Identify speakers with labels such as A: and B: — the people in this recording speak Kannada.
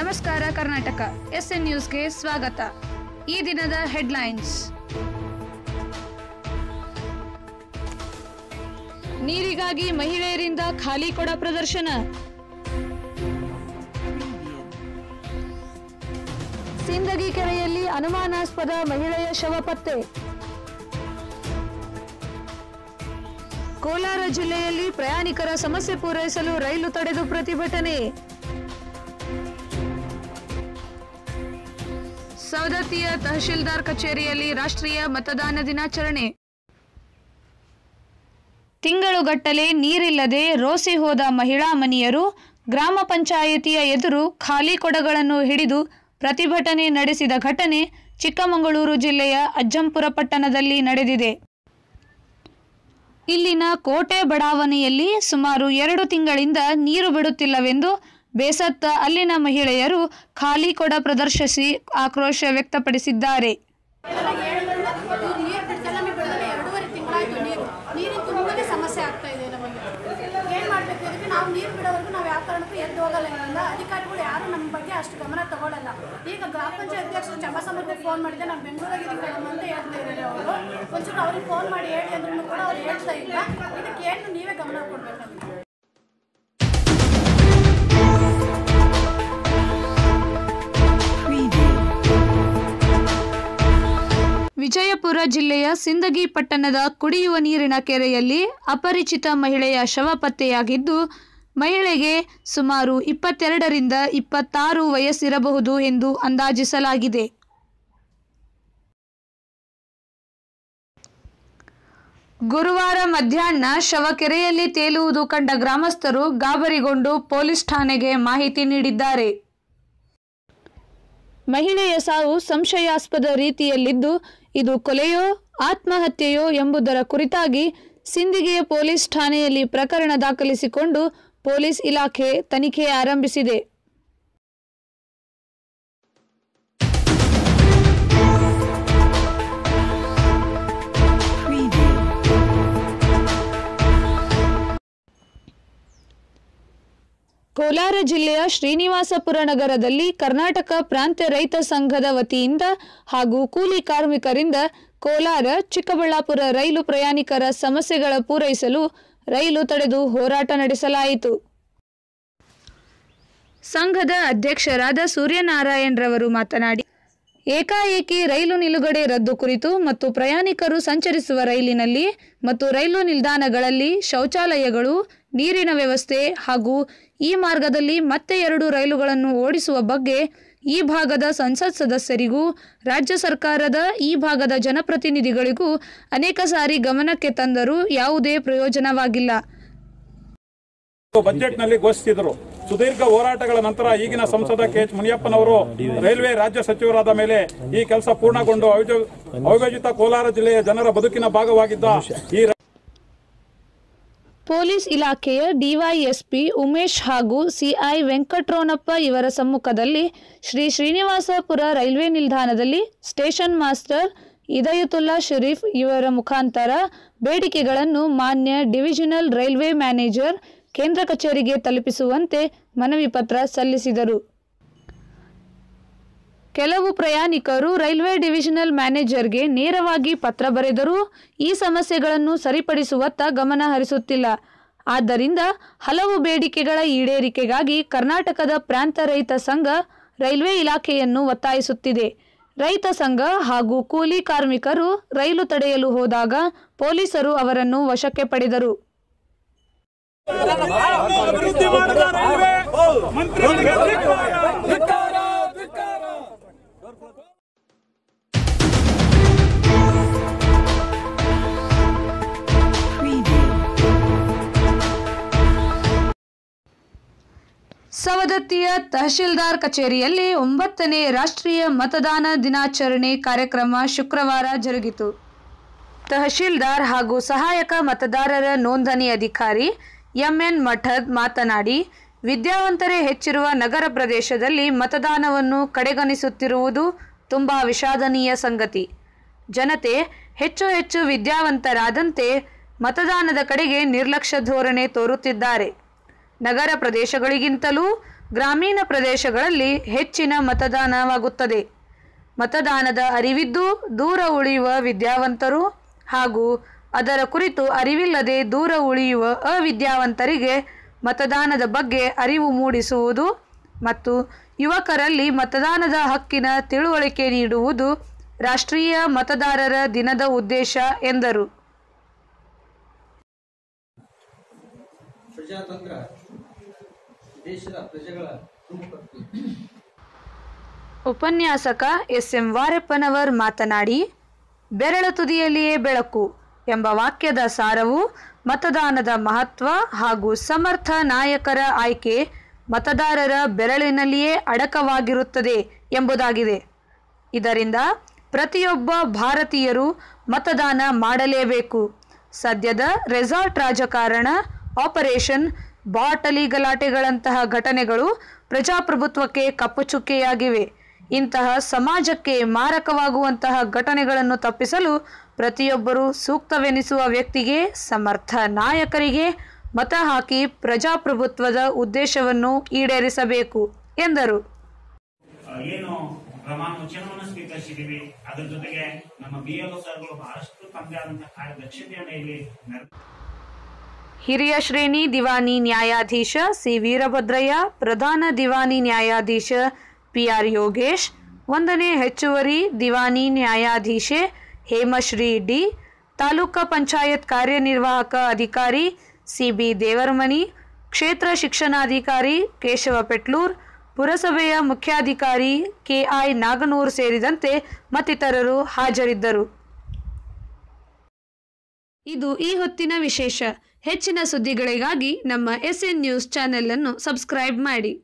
A: ನಮಸ್ಕಾರ ಕರ್ನಾಟಕ ಎಸ್ ಎನ್ ನ್ಯೂಸ್ಗೆ ಸ್ವಾಗತ ಈ ದಿನದ ಹೆಡ್ಲೈನ್ಸ್ ನೀರಿಗಾಗಿ ಮಹಿಳೆಯರಿಂದ ಖಾಲಿ ಕೊಡ ಪ್ರದರ್ಶನ ಸಿಂದಗಿ ಕೆರೆಯಲ್ಲಿ ಅನುಮಾನಾಸ್ಪದ ಮಹಿಳೆಯ ಶವ ಪತ್ತೆ ಕೋಲಾರ ಜಿಲ್ಲೆಯಲ್ಲಿ ಪ್ರಯಾಣಿಕರ ಸಮಸ್ಯೆ ಪೂರೈಸಲು ರೈಲು ತಡೆದು ಪ್ರತಿಭಟನೆ ಸವದತ್ತಿಯ ತಹಶೀಲ್ದಾರ್ ಕಚೇರಿಯಲ್ಲಿ ರಾಷ್ಟ್ರೀಯ ಮತದಾನ ದಿನಾಚರಣೆ ತಿಂಗಳುಗಟ್ಟಲೆ ನೀರಿಲ್ಲದೆ ರೋಸಿ ಹೋದ ಮಹಿಳಾ ಮನಿಯರು ಗ್ರಾಮ ಪಂಚಾಯಿತಿಯ ಎದುರು ಖಾಲಿ ಕೊಡಗಳನ್ನು ಹಿಡಿದು ಪ್ರತಿಭಟನೆ ನಡೆಸಿದ ಘಟನೆ ಚಿಕ್ಕಮಗಳೂರು ಜಿಲ್ಲೆಯ ಅಜ್ಜಂಪುರ ಪಟ್ಟಣದಲ್ಲಿ ನಡೆದಿದೆ ಇಲ್ಲಿನ ಕೋಟೆ ಬಡಾವಣೆಯಲ್ಲಿ ಸುಮಾರು ಎರಡು ತಿಂಗಳಿಂದ ನೀರು ಬಿಡುತ್ತಿಲ್ಲವೆಂದು ಬೇಸತ್ತ ಅಲ್ಲಿನ ಮಹಿಳೆಯರು ಖಾಲಿ ಕೊಡ ಪ್ರದರ್ಶಿಸಿ ಆಕ್ರೋಶ ವ್ಯಕ್ತಪಡಿಸಿದ್ದಾರೆ ಸಮಸ್ಯೆ ಆಗ್ತಾ ಇದೆ ನಾವು ನೀರು ಬಿಡೋವರೆಗೂ ನಾವು ಯಾವ ಎದ್ದು ಹೋಗಲ್ಲ ಅಧಿಕಾರಿಗಳು ಯಾರು ನಮ್ಮ ಬಗ್ಗೆ ಅಷ್ಟು ಗಮನ ತಗೊಳ್ಳಲ್ಲ ಈಗ ಗ್ರಾಮ ಪಂಚಾಯತ್ ಅಧ್ಯಕ್ಷರು ಚಂಬಸಮಕ್ಕೆ ಫೋನ್ ಮಾಡಿದೆ ನಾವು ಬೆಂಗಳೂರಾಗಿದ್ದೀವಿ ಅಂತ ಹೇಳ್ತಾ ಇದ್ದಾರೆ ಅವರು ಒಂಚೂರು ಅವ್ರಿಗೆ ಫೋನ್ ಮಾಡಿ ಹೇಳಿ ಕೂಡ ಅವ್ರು ಹೇಳ್ತಾ ಇಲ್ಲ ಇದಕ್ಕೆ ಏನು ನೀವೇ ಗಮನ ಕೊಡಬೇಕು ವಿಜಯಪುರ ಜಿಲ್ಲೆಯ ಸಿಂದಗಿ ಪಟ್ಟಣದ ಕುಡಿಯುವ ನೀರಿನ ಕೆರೆಯಲ್ಲಿ ಅಪರಿಚಿತ ಮಹಿಳೆಯ ಶವ ಪತ್ತೆಯಾಗಿದ್ದು ಮಹಿಳೆಗೆ ಸುಮಾರು ಇಪ್ಪತ್ತೆರಡರಿಂದ ಇಪ್ಪತ್ತಾರು ವಯಸ್ಸಿರಬಹುದು ಎಂದು ಅಂದಾಜಿಸಲಾಗಿದೆ ಗುರುವಾರ ಮಧ್ಯಾಹ್ನ ಶವ ಕೆರೆಯಲ್ಲಿ ತೇಲುವುದು ಕಂಡ ಗ್ರಾಮಸ್ಥರು ಗಾಬರಿಗೊಂಡು ಪೊಲೀಸ್ ಠಾಣೆಗೆ ಮಾಹಿತಿ ನೀಡಿದ್ದಾರೆ ಮಹಿಳೆಯ ಸಾವು ಸಂಶಯಾಸ್ಪದ ರೀತಿಯಲ್ಲಿದ್ದು ಇದು ಕೊಲೆಯೋ ಆತ್ಮಹತ್ಯೆಯೋ ಎಂಬುದರ ಕುರಿತಾಗಿ ಸಿಂದಿಗೆಯ ಪೊಲೀಸ್ ಠಾಣೆಯಲ್ಲಿ ಪ್ರಕರಣ ದಾಖಲಿಸಿಕೊಂಡು ಪೊಲೀಸ್ ಇಲಾಖೆ ತನಿಖೆ ಆರಂಭಿಸಿದೆ ಕೋಲಾರ ಜಿಲ್ಲೆಯ ಶ್ರೀನಿವಾಸಪುರ ನಗರದಲ್ಲಿ ಕರ್ನಾಟಕ ಪ್ರಾಂತ್ಯ ರೈತ ಸಂಘದ ವತಿಯಿಂದ ಹಾಗೂ ಕೂಲಿ ಕಾರ್ಮಿಕರಿಂದ ಕೋಲಾರ ಚಿಕ್ಕಬಳ್ಳಾಪುರ ರೈಲು ಪ್ರಯಾಣಿಕರ ಸಮಸ್ಯೆಗಳ ಪೂರೈಸಲು ರೈಲು ತಡೆದು ಹೋರಾಟ ನಡೆಸಲಾಯಿತು ಸಂಘದ ಅಧ್ಯಕ್ಷರಾದ ಸೂರ್ಯನಾರಾಯಣರವರು ಮಾತನಾಡಿ ಏಕಾಏಕಿ ರೈಲು ನಿಲುಗಡೆ ರದ್ದು ಕುರಿತು ಮತ್ತು ಪ್ರಯಾಣಿಕರು ಸಂಚರಿಸುವ ರೈಲಿನಲ್ಲಿ ಮತ್ತು ರೈಲು ನಿಲ್ದಾಣಗಳಲ್ಲಿ ಶೌಚಾಲಯಗಳು ನೀರಿನ ವ್ಯವಸ್ಥೆ ಹಾಗೂ ಈ ಮಾರ್ಗದಲ್ಲಿ ಮತ್ತೆ ಎರಡು ರೈಲುಗಳನ್ನು ಓಡಿಸುವ ಬಗ್ಗೆ ಈ ಭಾಗದ ಸಂಸತ್ ಸದಸ್ಯರಿಗೂ ರಾಜ್ಯ ಸರ್ಕಾರದ ಈ ಭಾಗದ ಜನಪ್ರತಿನಿಧಿಗಳಿಗೂ ಅನೇಕ ಸಾರಿ ಗಮನಕ್ಕೆ ತಂದರೂ ಯಾವುದೇ ಪ್ರಯೋಜನವಾಗಿಲ್ಲ ಬಜೆಟ್ನಲ್ಲಿ ಘೋಷಿಸಿದರು ಸುದೀರ್ಘ ಹೋರಾಟಗಳ ನಂತರ ಈಗಿನ ಸಂಸದ ಕೆ ಎಚ್ ಮುನಿಯಪ್ಪನವರು ರೈಲ್ವೆ ರಾಜ್ಯ ಸಚಿವರಾದ ಮೇಲೆ ಈ ಕೆಲಸ ಪೂರ್ಣಗೊಂಡು ಅವಿಯೋಜಿತ ಕೋಲಾರ ಜಿಲ್ಲೆಯ ಜನರ ಬದುಕಿನ ಭಾಗವಾಗಿದ್ದ ಈ ಪೊಲೀಸ್ ಇಲಾಖೆಯ ಡಿವೈಎಸ್ಪಿ ಉಮೇಶ್ ಹಾಗೂ ಸಿಐ ವೆಂಕಟ್ರೋಣಪ್ಪ ಇವರ ಸಮ್ಮುಖದಲ್ಲಿ ಶ್ರೀ ಶ್ರೀನಿವಾಸಪುರ ರೈಲ್ವೆ ನಿಲ್ದಾಣದಲ್ಲಿ ಸ್ಟೇಷನ್ ಮಾಸ್ಟರ್ ಇದಯತುಲ್ಲಾ ಶರೀಫ್ ಇವರ ಮುಖಾಂತರ ಬೇಡಿಕೆಗಳನ್ನು ಮಾನ್ಯ ಡಿವಿಷನಲ್ ರೈಲ್ವೆ ಮ್ಯಾನೇಜರ್ ಕೇಂದ್ರ ಕಚೇರಿಗೆ ತಲುಪಿಸುವಂತೆ ಮನವಿ ಪತ್ರ ಸಲ್ಲಿಸಿದರು ಕೆಲವು ಪ್ರಯಾಣಿಕರು ರೈಲ್ವೆ ಡಿವಿಷನಲ್ ಮ್ಯಾನೇಜರ್ಗೆ ನೇರವಾಗಿ ಪತ್ರ ಬರೆದರೂ ಈ ಸಮಸ್ಯೆಗಳನ್ನು ಸರಿಪಡಿಸುವತ್ತ ಗಮನ ಹರಿಸುತ್ತಿಲ್ಲ ಆದ್ದರಿಂದ ಹಲವು ಬೇಡಿಕೆಗಳ ಈಡೇರಿಕೆಗಾಗಿ ಕರ್ನಾಟಕದ ಪ್ರಾಂತ ರೈತ ಸಂಘ ರೈಲ್ವೆ ಇಲಾಖೆಯನ್ನು ಒತ್ತಾಯಿಸುತ್ತಿದೆ ರೈತ ಸಂಘ ಹಾಗೂ ಕೂಲಿ ಕಾರ್ಮಿಕರು ರೈಲು ತಡೆಯಲು ಹೋದಾಗ ಪೊಲೀಸರು ಅವರನ್ನು ವಶಕ್ಕೆ ಪಡೆದರು ಸವದತ್ತಿಯ ತಹಶೀಲ್ದಾರ್ ಕಚೇರಿಯಲ್ಲಿ ಒಂಬತ್ತನೇ ರಾಷ್ಟ್ರೀಯ ಮತದಾನ ದಿನಾಚರಣೆ ಕಾರ್ಯಕ್ರಮ ಶುಕ್ರವಾರ ಜರುಗಿತು ತಹಶೀಲ್ದಾರ್ ಹಾಗೂ ಸಹಾಯಕ ಮತದಾರರ ನೋಂದಣಿ ಅಧಿಕಾರಿ ಎಂಎನ್ ಮಠದ್ ಮಾತನಾಡಿ ವಿದ್ಯಾವಂತರೇ ಹೆಚ್ಚಿರುವ ನಗರ ಪ್ರದೇಶದಲ್ಲಿ ಮತದಾನವನ್ನು ಕಡೆಗಣಿಸುತ್ತಿರುವುದು ತುಂಬ ವಿಷಾದನೀಯ ಸಂಗತಿ ಜನತೆ ಹೆಚ್ಚು ಹೆಚ್ಚು ವಿದ್ಯಾವಂತರಾದಂತೆ ಮತದಾನದ ಕಡೆಗೆ ನಿರ್ಲಕ್ಷ್ಯ ಧೋರಣೆ ತೋರುತ್ತಿದ್ದಾರೆ ನಗರ ಪ್ರದೇಶಗಳಿಗಿಂತಲೂ ಗ್ರಾಮೀಣ ಪ್ರದೇಶಗಳಲ್ಲಿ ಹೆಚ್ಚಿನ ಮತದಾನವಾಗುತ್ತದೆ ಮತದಾನದ ಅರಿವಿದ್ದು ದೂರ ಉಳಿಯುವ ವಿದ್ಯಾವಂತರು ಹಾಗೂ ಅದರ ಕುರಿತು ಅರಿವಿಲ್ಲದೆ ದೂರ ಉಳಿಯುವ ಅವಿದ್ಯಾವಂತರಿಗೆ ಮತದಾನದ ಬಗ್ಗೆ ಅರಿವು ಮೂಡಿಸುವುದು ಮತ್ತು ಯುವಕರಲ್ಲಿ ಮತದಾನದ ಹಕ್ಕಿನ ತಿಳುವಳಿಕೆ ನೀಡುವುದು ರಾಷ್ಟ್ರೀಯ ಮತದಾರರ ದಿನದ ಉದ್ದೇಶ ಎಂದರು ಪ್ರಜಾತಂತ್ರ ಉಪನ್ಯಾಸಕ ಎಸ್ ಎಂ ವಾರಪ್ಪನವರ್ ಮಾತನಾಡಿ ಬೆರಳ ತುದಿಯಲ್ಲಿಯೇ ಬೆಳಕು ಎಂಬ ವಾಕ್ಯದ ಸಾರವು ಮತದಾನದ ಮಹತ್ವ ಹಾಗೂ ಸಮರ್ಥ ನಾಯಕರ ಆಯ್ಕೆ ಮತದಾರರ ಬೆರಳಿನಲ್ಲಿಯೇ ಅಡಕವಾಗಿರುತ್ತದೆ ಎಂಬುದಾಗಿದೆ ಇದರಿಂದ ಪ್ರತಿಯೊಬ್ಬ ಭಾರತೀಯರು ಮತದಾನ ಮಾಡಲೇಬೇಕು ಸದ್ಯದ ರೆಸಾರ್ಟ್ ರಾಜಕಾರಣ ಆಪರೇಷನ್ ಬಾಟಲಿ ಗಲಾಟೆಗಳಂತಹ ಘಟನೆಗಳು ಪ್ರಜಾಪ್ರಭುತ್ವಕ್ಕೆ ಚುಕ್ಕೆಯಾಗಿವೆ ಇಂತಹ ಸಮಾಜಕ್ಕೆ ಮಾರಕವಾಗುವಂತಹ ಘಟನೆಗಳನ್ನು ತಪ್ಪಿಸಲು ಪ್ರತಿಯೊಬ್ಬರೂ ಸೂಕ್ತವೆನಿಸುವ ವ್ಯಕ್ತಿಗೆ ಸಮರ್ಥ ನಾಯಕರಿಗೆ ಮತ ಹಾಕಿ ಪ್ರಜಾಪ್ರಭುತ್ವದ ಉದ್ದೇಶವನ್ನು ಈಡೇರಿಸಬೇಕು ಎಂದರು ಏನು ಅದರ ಜೊತೆಗೆ ನಮ್ಮ ಸರ್ಗಳು ಬಹಳಷ್ಟು ಹಿರಿಯ ಶ್ರೇಣಿ ದಿವಾನಿ ನ್ಯಾಯಾಧೀಶ ಸಿ ವೀರಭದ್ರಯ್ಯ ಪ್ರಧಾನ ದಿವಾನಿ ನ್ಯಾಯಾಧೀಶ ಪಿ ಆರ್ ಯೋಗೇಶ್ ಒಂದನೇ ಹೆಚ್ಚುವರಿ ದಿವಾನಿ ನ್ಯಾಯಾಧೀಶೆ ಹೇಮಶ್ರೀ ಡಿ ತಾಲೂಕು ಪಂಚಾಯತ್ ಕಾರ್ಯನಿರ್ವಾಹಕ ಅಧಿಕಾರಿ ಸಿ ಬಿ ದೇವರಮನಿ ಕ್ಷೇತ್ರ ಶಿಕ್ಷಣಾಧಿಕಾರಿ ಕೇಶವ ಪೆಟ್ಲೂರ್ ಪುರಸಭೆಯ ಮುಖ್ಯಾಧಿಕಾರಿ ಐ ನಾಗನೂರ್ ಸೇರಿದಂತೆ ಮತ್ತಿತರರು ಹಾಜರಿದ್ದರು ಇದು ಈ ಹೊತ್ತಿನ ವಿಶೇಷ ಹೆಚ್ಚಿನ ಸುದ್ದಿಗಳಿಗಾಗಿ ನಮ್ಮ ಎಸ್ ಎನ್ ನ್ಯೂಸ್ ಚಾನೆಲನ್ನು ಸಬ್ಸ್ಕ್ರೈಬ್ ಮಾಡಿ